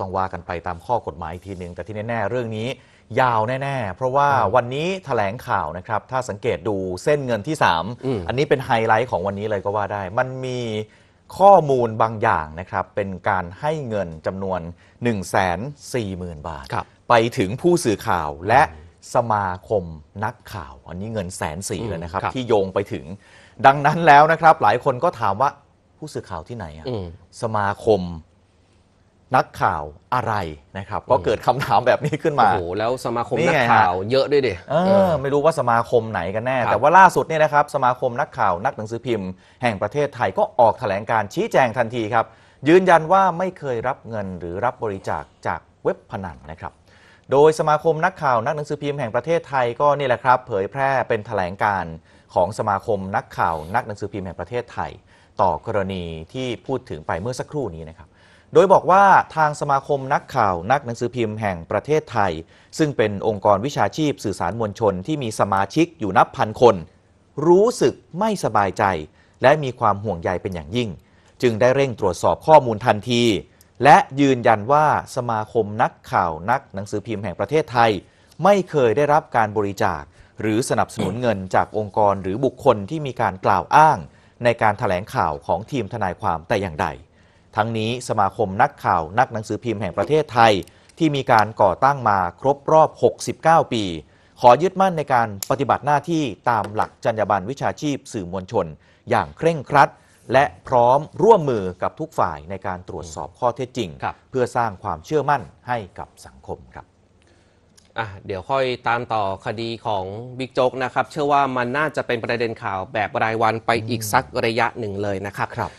ต้องว่ากันไปตามข้อกฎหมายอีกทีหนึ่งแต่ที่แน่ ๆ เรื่องนี้ยาวแน่ ๆ เพราะว่าวันนี้แถลงข่าวนะครับ ถ้าสังเกตดูเส้นเงินที่ 3 อันนี้เป็นไฮไลท์ของวันนี้เลยก็ว่าได้ มันมีข้อมูลบางอย่างนะครับ เป็นการให้เงินจำนวน 1 4 0 0 0 0 บาท ไปถึงผู้สื่อข่าวและสมาคมนักข่าว อันนี้เงินแสนสี่เลยนะครับที่โยงไปถึง ดังนั้นแล้วนะครับ หลายคนก็ถามว่าผู้สื่อข่าวที่ไหนสมาคมนักข่าวอะไรนะครับก็เกิดคำถามแบบนี้ขึ้นมาโอ้โหแล้วสมาคมนนักข่าวเยอะด้วยดิเออ ไม่รู้ว่าสมาคมไหนกันแน่ แต่ว่าล่าสุดเนี่ยนะครับ สมาคมนักข่าวนักหนังสือพิมพ์แห่งประเทศไทยก็ออกแถลงการชี้แจงทันทีครับ ยืนยันว่าไม่เคยรับเงินหรือรับบริจาคจากเว็บพนันนะครับ โดยสมาคมนักข่าวนักหนังสือพิมพ์แห่งประเทศไทยก็นี่แหละครับเผยแพร่เป็นแถลงการของสมาคมนักข่าวนักหนังสือพิมพ์แห่งประเทศไทย ต่อกรณีที่พูดถึงไปเมื่อสักครู่นี้นะครับโดยบอกว่าทางสมาคมนักข่าวนักหนังสือพิมพ์แห่งประเทศไทย ซึ่งเป็นองค์กรวิชาชีพสื่อสารมวลชนที่มีสมาชิกอยู่นับพันคน รู้สึกไม่สบายใจ และมีความห่วงใยเป็นอย่างยิ่ง จึงได้เร่งตรวจสอบข้อมูลทันที และยืนยันว่าสมาคมนักข่าวนักหนังสือพิมพ์แห่งประเทศไทย ไม่เคยได้รับการบริจาค หรือสนับสนุนเงินจากองค์กรหรือบุคคลที่มีการกล่าวอ้าง ในการถแถลงข่าวของทีมทนายความแต่อย่างใดทั้งนี้สมาคมนักข่าวนักหนังสือพิมพ์แห่งประเทศไทย ที่มีการก่อตั้งมาครบรอบ 69 ปี ขอยึดมั่นในการปฏิบัติหน้าที่ตามหลักจรรยาบรรณวิชาชีพสื่อมวลชน อย่างเคร่งครัด และพร้อมร่วมมือกับทุกฝ่ายในการตรวจสอบข้อเท็จจริงรเพื่อสร้างความเชื่อมั่นให้กับสังคมครับเดี๋ยวค่อยตามต่อคดีของบิ๊กโจ๊กนะครับเชื่อว่ามันน่าจะเป็นประเด็นข่าวแบบรายวันไปอีกสักระยะหนึ่งเลยนะครับ